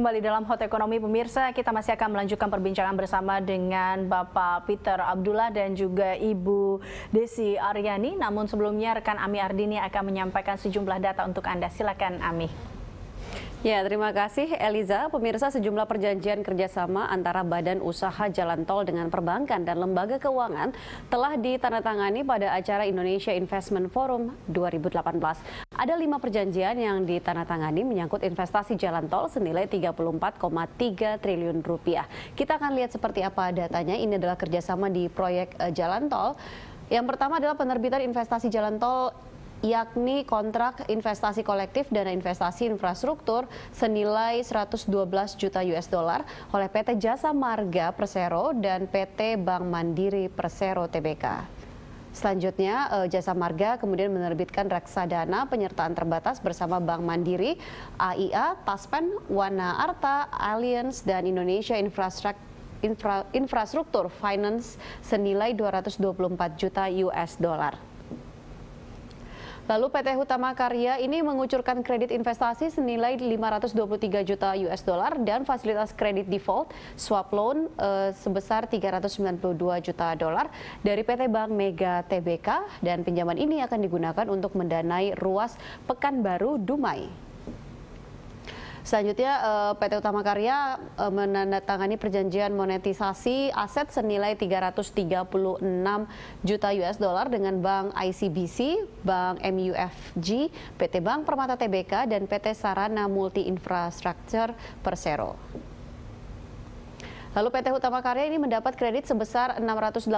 Kembali dalam Hot Ekonomi pemirsa, kita masih akan melanjutkan perbincangan bersama dengan Bapak Peter Abdullah dan juga Ibu Desi Aryani. Namun sebelumnya rekan Ami Ardini akan menyampaikan sejumlah data untuk Anda. Silakan Ami. Ya, terima kasih Eliza. Pemirsa sejumlah perjanjian kerjasama antara Badan Usaha Jalan Tol dengan perbankan dan lembaga keuangan telah ditandatangani pada acara Indonesia Investment Forum 2018. Ada lima perjanjian yang ditandatangani menyangkut investasi jalan tol senilai 34,3 triliun rupiah. Kita akan lihat seperti apa datanya. Ini adalah kerjasama di proyek eh, jalan tol. Yang pertama adalah penerbitan investasi jalan tol yakni kontrak investasi kolektif dana investasi infrastruktur senilai 112 juta US dollar oleh PT Jasa Marga Persero dan PT Bank Mandiri Persero Tbk. Selanjutnya, eh, Jasa Marga kemudian menerbitkan reksadana penyertaan terbatas bersama Bank Mandiri, AIA, Taspen, Wana Arta, Allianz, dan Indonesia Infrastructure infrastruktur finance senilai 224 juta US dollar. Lalu PT Hutama Karya ini mengucurkan kredit investasi senilai 523 juta US dollar dan fasilitas kredit default swap loan e, sebesar 392 juta dolar dari PT Bank Mega TBK dan pinjaman ini akan digunakan untuk mendanai ruas Pekanbaru Dumai. Selanjutnya eh, PT Utama Karya eh, menandatangani perjanjian monetisasi aset senilai 336 juta US dollar dengan Bank ICBC, Bank MUFG, PT Bank Permata TBK dan PT Sarana Multi Infrastructure Persero. Lalu PT Utama Karya ini mendapat kredit sebesar 684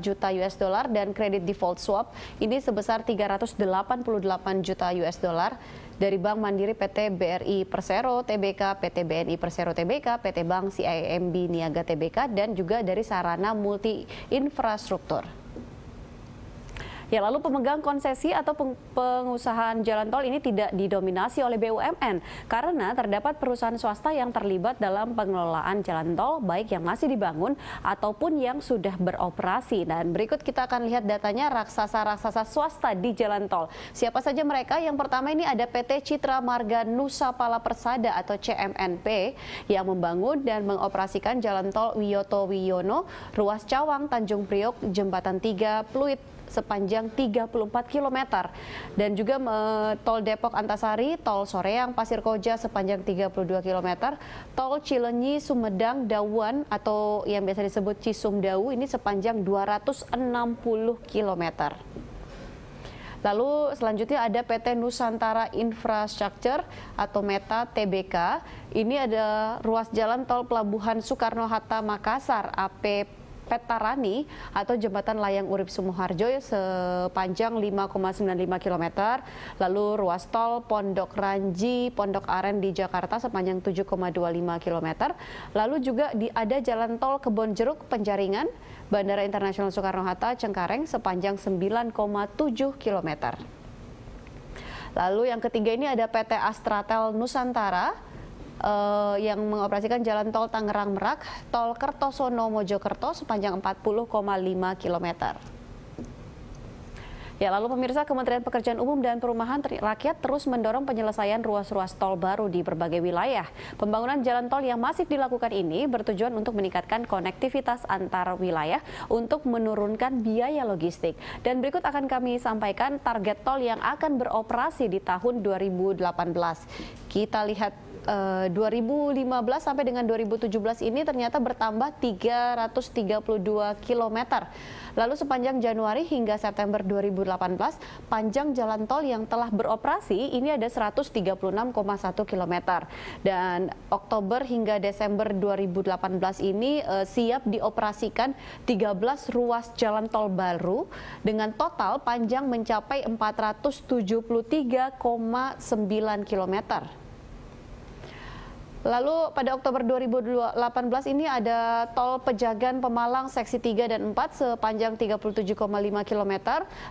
juta US dollar dan kredit default swap ini sebesar 388 juta US dollar dari Bank Mandiri PT BRI Persero TBK, PT BNI Persero TBK, PT Bank CIMB Niaga TBK, dan juga dari sarana multi infrastruktur. Ya, lalu pemegang konsesi atau pengusahaan jalan tol ini tidak didominasi oleh BUMN karena terdapat perusahaan swasta yang terlibat dalam pengelolaan jalan tol baik yang masih dibangun ataupun yang sudah beroperasi. Dan berikut kita akan lihat datanya raksasa-raksasa swasta di jalan tol. Siapa saja mereka? Yang pertama ini ada PT Citra Marga Nusa Pala Persada atau CMNP yang membangun dan mengoperasikan jalan tol Wiyoto Wiyono, Ruas Cawang, Tanjung Priok, Jembatan 3, Pluit, sepanjang 34 km dan juga tol Depok Antasari, tol Soreang Pasir Koja sepanjang 32 km, tol Cilenyi Sumedang Dawan atau yang biasa disebut Cisumdawu ini sepanjang 260 km. Lalu selanjutnya ada PT Nusantara Infrastructure atau Meta TBK. Ini ada ruas jalan tol Pelabuhan Soekarno-Hatta Makassar AP Petarani atau jembatan layang Urip Sumoharjo sepanjang 5,95 km, lalu ruas tol Pondok Ranji, Pondok Aren di Jakarta sepanjang 7,25 km, lalu juga di, ada jalan tol Jeruk Penjaringan, Bandara Internasional Soekarno-Hatta Cengkareng sepanjang 9,7 km. Lalu yang ketiga ini ada PT Astratel Nusantara uh, yang mengoperasikan jalan tol Tangerang Merak, tol Kertosono Mojokerto sepanjang 40,5 km. Ya, lalu pemirsa Kementerian Pekerjaan Umum dan Perumahan Rakyat terus mendorong penyelesaian ruas-ruas tol baru di berbagai wilayah. Pembangunan jalan tol yang masif dilakukan ini bertujuan untuk meningkatkan konektivitas antar wilayah untuk menurunkan biaya logistik. Dan berikut akan kami sampaikan target tol yang akan beroperasi di tahun 2018. Kita lihat 2015 eh, sampai dengan 2017 ini ternyata bertambah 332 km. Lalu sepanjang Januari hingga September 2018, panjang jalan tol yang telah beroperasi ini ada 136,1 km. Dan Oktober hingga Desember 2018 ini eh, siap dioperasikan 13 ruas jalan tol baru dengan total panjang mencapai 473,9 km. Lalu pada Oktober 2018 ini ada tol Pejagan Pemalang seksi 3 dan 4 sepanjang 37,5 km.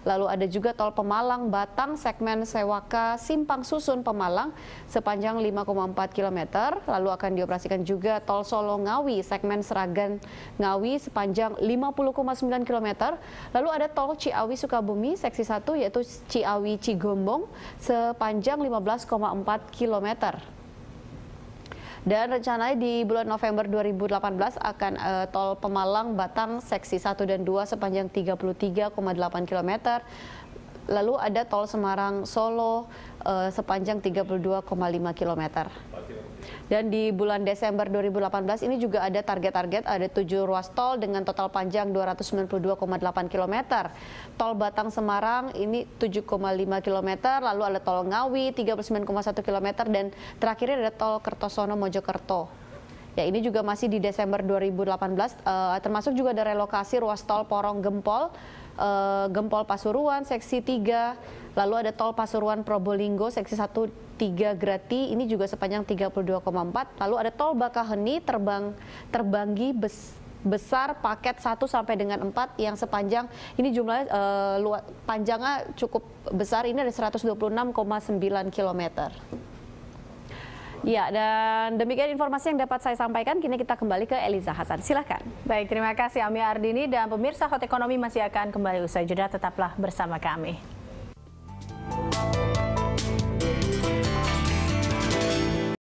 Lalu ada juga tol Pemalang Batang segmen Sewaka Simpang Susun Pemalang sepanjang 5,4 km. Lalu akan dioperasikan juga tol Solo Ngawi segmen Seragan Ngawi sepanjang 50,9 km. Lalu ada tol Ciawi Sukabumi seksi 1 yaitu Ciawi Cigombong sepanjang 15,4 km. Dan rencananya di bulan November 2018 akan uh, tol Pemalang Batang seksi 1 dan 2 sepanjang 33,8 km Lalu ada tol Semarang Solo uh, sepanjang 32,5 km. Dan di bulan Desember 2018 ini juga ada target-target ada 7 ruas tol dengan total panjang 292,8 km. Tol Batang Semarang ini 7,5 km, lalu ada tol Ngawi 39,1 km dan terakhirnya ada tol Kertosono Mojokerto Ya ini juga masih di Desember 2018 uh, eh, termasuk juga ada relokasi ruas tol Porong Gempol uh, Gempol Pasuruan seksi 3, lalu ada tol Pasuruan Probolinggo seksi 1 3 Grati ini juga sepanjang 32,4, lalu ada tol Bakaheni terbang terbanggi bes, besar paket 1 sampai dengan 4 yang sepanjang ini jumlah uh, eh, panjangnya cukup besar ini ada 126,9 kilometer. Ya, dan demikian informasi yang dapat saya sampaikan. Kini kita kembali ke Eliza Hasan. Silakan. Baik, terima kasih Ami Ardini dan pemirsa Hot Ekonomi masih akan kembali usai jeda. Tetaplah bersama kami.